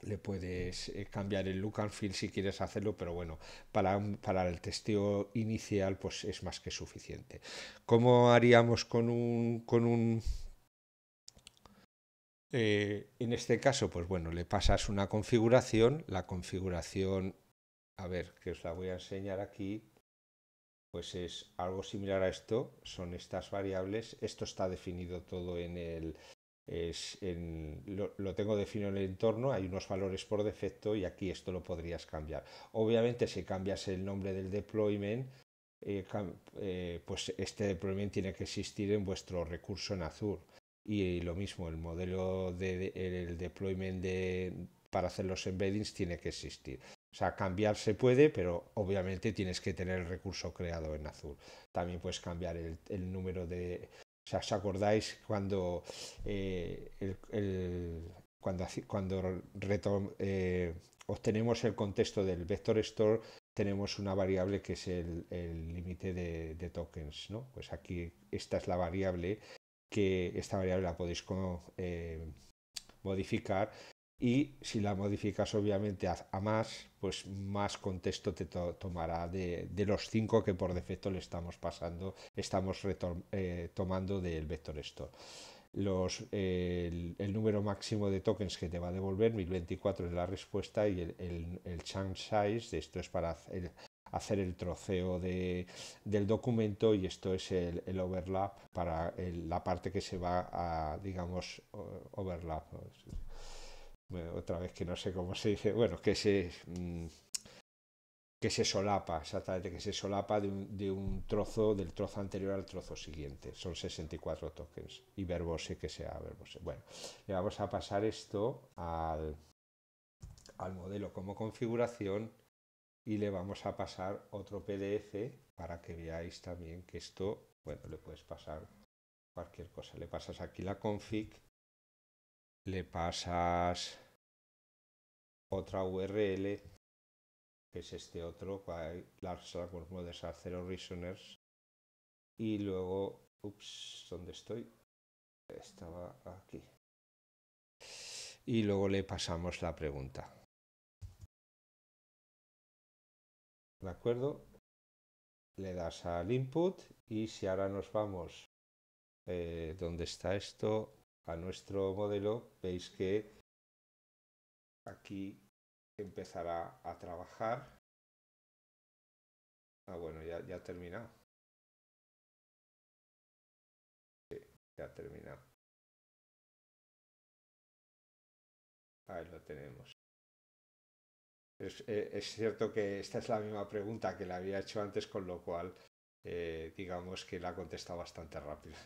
le puedes eh, cambiar el look and feel si quieres hacerlo, pero bueno, para, para el testeo inicial pues es más que suficiente. ¿Cómo haríamos con un... Con un en este caso, pues bueno, le pasas una configuración, la configuración, a ver, que os la voy a enseñar aquí, pues es algo similar a esto, son estas variables, esto está definido todo en el, es en, lo, tengo definido en el entorno, hay unos valores por defecto y aquí esto lo podrías cambiar. Obviamente si cambias el nombre del deployment, eh, eh, pues este deployment tiene que existir en vuestro recurso en Azure. Y, lo mismo, el modelo del de, deployment de, para hacer los embeddings tiene que existir. O sea, cambiar se puede, pero obviamente tienes que tener el recurso creado en azul. También puedes cambiar el, número de... O sea, ¿os acordáis cuando, eh, cuando, cuando eh, obtenemos el contexto del vector store? Tenemos una variable que es el límite de, tokens, ¿no? Pues aquí esta es la variable que esta variable la podéis eh, modificar y si la modificas obviamente a, más, pues más contexto te tomará de, de, los cinco que por defecto le estamos pasando, estamos eh, tomando del vector store. Los, el, número máximo de tokens que te va a devolver, 1024 es la respuesta y el, el, chunk size, de esto es para hacer el troceo de, del documento y esto es el, el overlap para la parte que se va a, digamos, overlap otra vez que no sé cómo se dice, bueno, que se, mm, que se solapa, exactamente, que se solapa de un, de un trozo, del trozo anterior al trozo siguiente. Son 64 tokens y verbose que sea verbose. Bueno, le vamos a pasar esto al, al modelo como configuración y le vamos a pasar otro PDF para que veáis también que esto, bueno, le puedes pasar cualquier cosa. Le pasas aquí la config le pasas otra URL, que es este otro, para Large y luego, ups, ¿dónde estoy? Estaba aquí. Y luego le pasamos la pregunta. ¿De acuerdo? Le das al input y si ahora nos vamos, eh, ¿dónde está esto? a nuestro modelo, veis que aquí empezará a trabajar. Ah, bueno, ya, ya ha terminado. ya ha terminado. Ahí lo tenemos. Es, eh, es, cierto que esta es la misma pregunta que le había hecho antes, con lo cual eh, digamos que la ha contestado bastante rápido.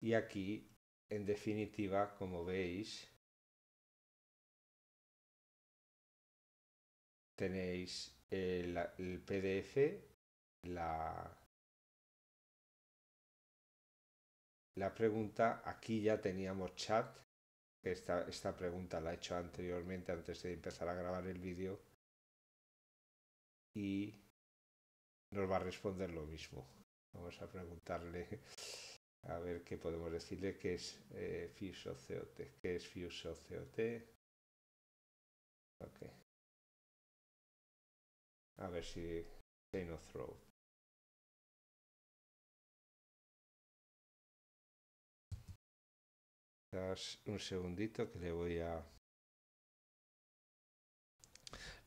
Y aquí, en definitiva, como veis, tenéis el, PDF, la, pregunta, aquí ya teníamos chat, esta, esta pregunta la he hecho anteriormente, antes de empezar a grabar el vídeo, y nos va a responder lo mismo. Vamos a preguntarle a ver qué podemos decirle que es eh, COT, ¿Qué es COT. Ok. A ver si throat. un segundito que le voy a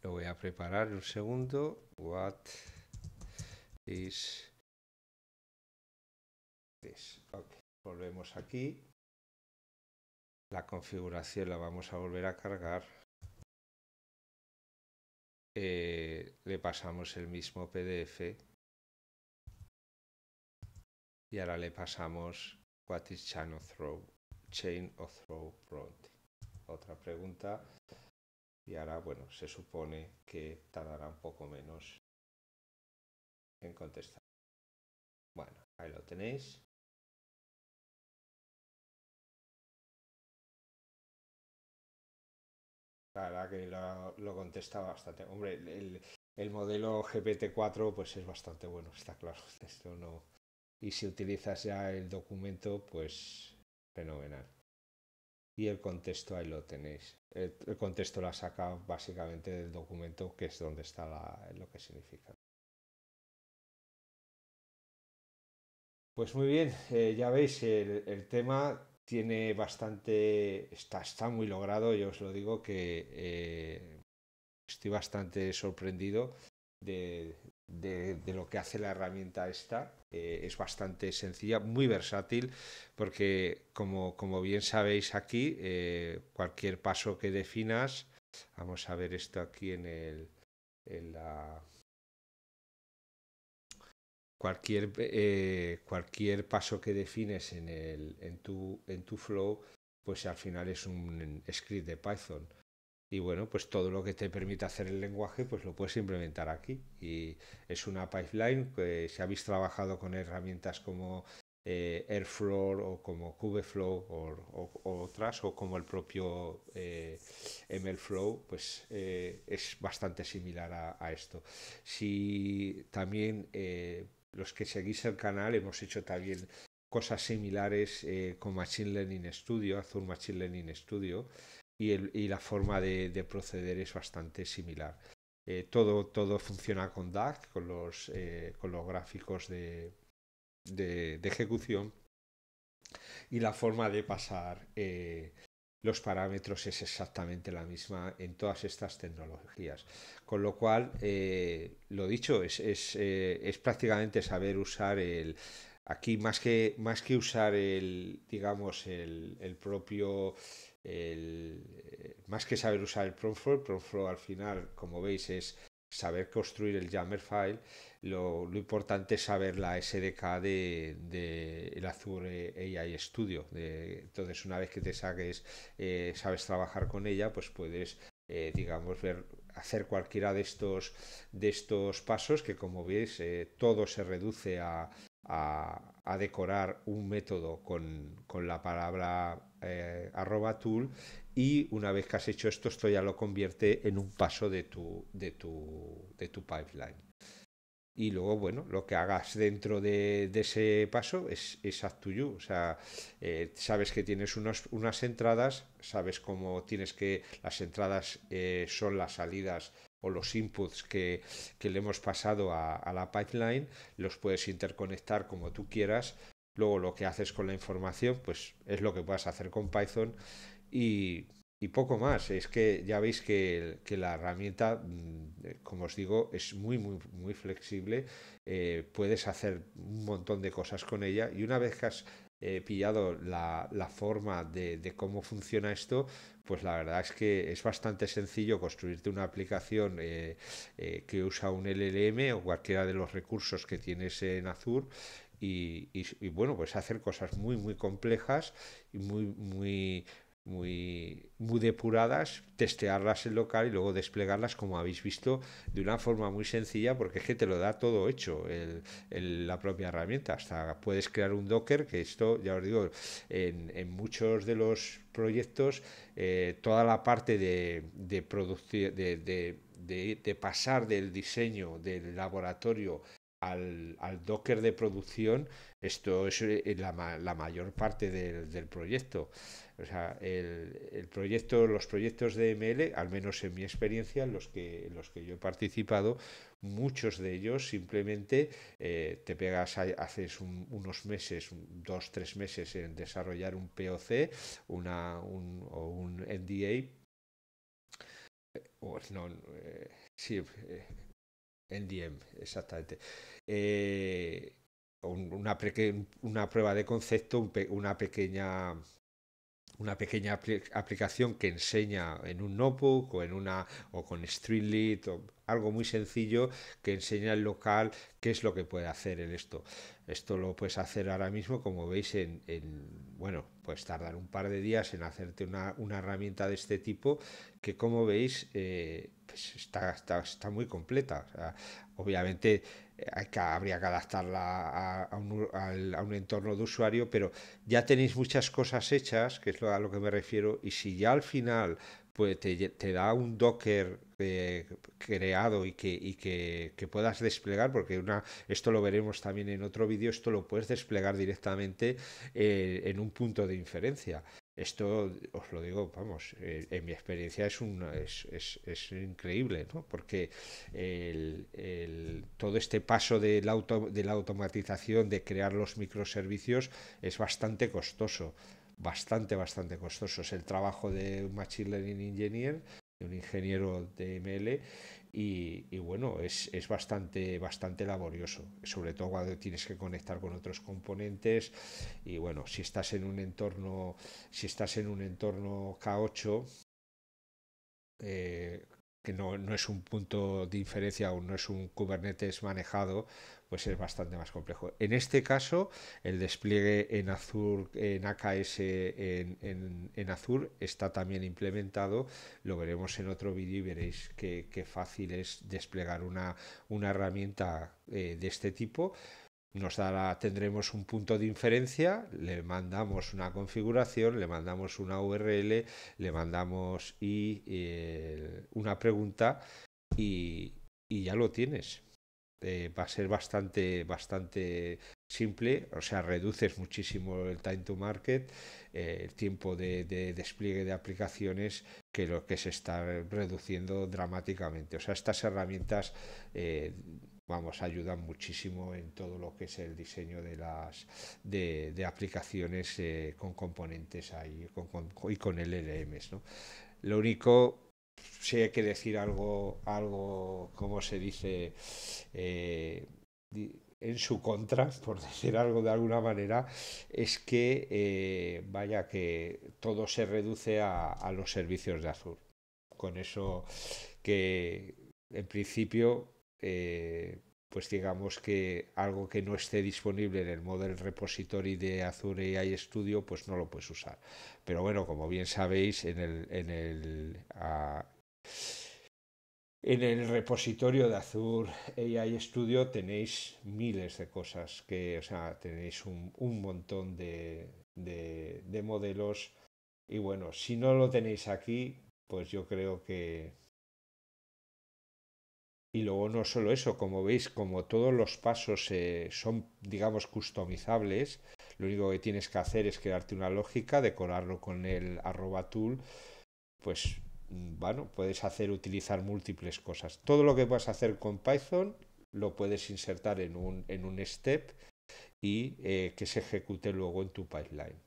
lo voy a preparar un segundo what is Volvemos aquí. La configuración la vamos a volver a cargar. Eh, le pasamos el mismo PDF y ahora le pasamos what is chain of throw, chain of throw prompt. Otra pregunta y ahora bueno se supone que tardará un poco menos en contestar. Bueno, ahí lo tenéis. La que lo, contesta bastante. Hombre, el, modelo GPT-4 pues es bastante bueno, está claro. Esto no... Y si utilizas ya el documento, pues fenomenal. Y el contexto ahí lo tenéis. El, contexto la saca básicamente del documento, que es donde está lo que significa. Pues muy bien, eh, ya veis el, el tema tiene bastante, está, está muy logrado, yo os lo digo que eh, estoy bastante sorprendido de, de, lo que hace la herramienta esta. es bastante sencilla, muy versátil, porque como, como bien sabéis aquí, eh, cualquier paso que definas, vamos a ver esto aquí en, el, en la cualquier, eh, cualquier paso que defines en, el, en, tu, en tu flow, pues al final es un script de Python. Y bueno, pues todo lo que te permite hacer el lenguaje, pues lo puedes implementar aquí. Y es una pipeline que si habéis trabajado con herramientas como eh, Airflow o como Kubeflow o, otras, o como el propio eh, MLflow, pues es bastante similar a, a, esto. Si también los que seguís el canal hemos hecho también cosas similares eh, con Machine Learning Studio, Azure Machine Learning Studio, y, la forma de, proceder es bastante similar. Eh, todo, funciona con DAC, con los, eh, gráficos de, de, ejecución, y la forma de pasar los parámetros es exactamente la misma en todas estas tecnologías. Con lo cual, eh, lo dicho, eh, es, prácticamente saber usar el... Aquí más que, más que usar el, digamos, el, propio... Eh, más que saber usar el Promflow, el al final, como veis, es saber construir el Jammer file lo, importante es saber la SDK de, de, el Azure AI Studio. entonces, una vez que te saques, eh, sabes trabajar con ella, pues puedes, eh, digamos, ver hacer cualquiera de estos, de estos pasos, que como veis, eh, todo se reduce a, decorar un método con, con la palabra arroba tool y una vez que has hecho esto, esto ya lo convierte en un paso de tu, de tu, de tu pipeline y luego, bueno, lo que hagas dentro de, ese paso es, es up to you. O sea, eh, sabes que tienes unas entradas, sabes cómo tienes que. Las entradas eh, son las salidas o los inputs que, le hemos pasado a, a la pipeline, los puedes interconectar como tú quieras. Luego lo que haces con la información, pues es lo que puedas hacer con Python y y poco más. Es que ya veis que, la herramienta, mm, eh, como os digo, es muy, muy, muy flexible. Eh, puedes hacer un montón de cosas con ella y una vez que has eh, pillado la, forma de, cómo funciona esto, pues la verdad es que es bastante sencillo construirte una aplicación que usa un LLM o cualquiera de los recursos que tienes en Azure y, y, bueno, pues hacer cosas muy, muy complejas y muy, muy, muy, muy depuradas, testearlas en local y luego desplegarlas, como habéis visto, de una forma muy sencilla, porque es que te lo da todo hecho el, la propia herramienta. Hasta puedes crear un Docker, que esto, ya os digo, en, muchos de los proyectos, eh, toda la parte de, de de, pasar del diseño del laboratorio al, al, Docker de producción esto es eh, la, mayor parte del, proyecto. O sea, el, proyecto, los proyectos de ML, al menos en mi experiencia, en los que, los que yo he participado, muchos de ellos simplemente eh, te pegas, haces unos meses, dos, tres meses en desarrollar un POC una, un, o un NDA. Eh, o, no, sí, NDM, exactamente una, una prueba de concepto, una pequeña una pequeña aplicación que enseña en un notebook o en una o con Streamlit o algo muy sencillo que enseña el local qué es lo que puede hacer en esto. Esto lo puedes hacer ahora mismo, como veis, en, en bueno, tardar pues, tardar un par de días en hacerte una, herramienta de este tipo que como veis eh, pues, está, está, está, muy completa. obviamente eh, habría que adaptarla a, un, a, un, entorno de usuario, pero ya tenéis muchas cosas hechas, que es lo, a lo que me refiero, y si ya al final pues, te, da un Docker eh, creado y, que, puedas desplegar, porque una, esto lo veremos también en otro vídeo, esto lo puedes desplegar directamente eh, en un punto de inferencia. Esto os lo digo, vamos, eh, en mi experiencia es, es, increíble, Porque todo este paso de la automatización, de crear los microservicios, es bastante costoso bastante, bastante costoso. Es El trabajo de un Machine Learning Engineer, de un ingeniero de ML, y, bueno, es, bastante, bastante laborioso, sobre todo cuando tienes que conectar con otros componentes. Y bueno, si estás en un entorno, si estás en un entorno K8, eh, que no, es un punto de diferencia o no es un Kubernetes manejado, pues es bastante más complejo. En este caso, el despliegue en Azure, en AKS en, en, Azure está también implementado. Lo veremos en otro vídeo y veréis qué, fácil es desplegar una, herramienta eh, de este tipo nos dará, tendremos un punto de inferencia, le mandamos una configuración, le mandamos una URL, le mandamos y, eh, una pregunta y ya lo tienes. Eh, va a ser bastante, bastante simple, o sea, reduces muchísimo el time to market, eh, el tiempo de, despliegue de aplicaciones, que lo que se está reduciendo dramáticamente. O sea, estas herramientas, eh, vamos, ayudan muchísimo en todo lo que es el diseño de las de, aplicaciones con componentes ahí con, y con LLMs. ¿no? Lo único si hay que decir algo, algo como se dice, eh, en su contra, por decir algo de alguna manera, es que, eh, vaya, que todo se reduce a, los servicios de Azure. Con eso que, en principio, eh, pues digamos que algo que no esté disponible en el model repository de Azure AI Studio, pues no lo puedes usar. Pero bueno, como bien sabéis, en el, en el, en el repositorio de Azure AI Studio tenéis miles de cosas, que, o sea, tenéis un, montón de, modelos. Y bueno, si no lo tenéis aquí, pues yo creo que, y luego no solo eso, como veis, como todos los pasos eh, son, digamos, customizables, lo único que tienes que hacer es crearte una lógica, decorarlo con el arroba tool, pues bueno, puedes hacer utilizar múltiples cosas. Todo lo que puedas hacer con Python lo puedes insertar en un, step y eh, que se ejecute luego en tu pipeline.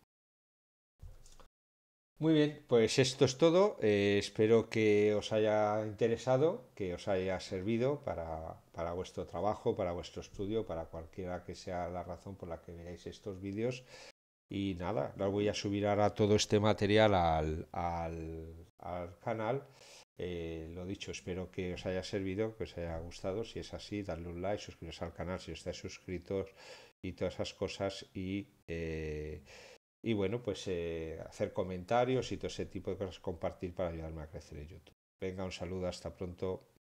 Muy bien, pues esto es todo. Eh, espero que os haya interesado, que os haya servido para, para vuestro trabajo, para vuestro estudio, para cualquiera que sea la razón por la que veáis estos vídeos. Y nada, voy a subir ahora todo este material al, canal. Eh, lo dicho, espero que os haya servido, que os haya gustado. Si es así, dadle un like, suscribiros al canal si estáis suscritos y todas esas cosas. Y, eh, y bueno, pues eh, hacer comentarios y todo ese tipo de cosas, compartir para ayudarme a crecer en YouTube. Venga, un saludo, hasta pronto.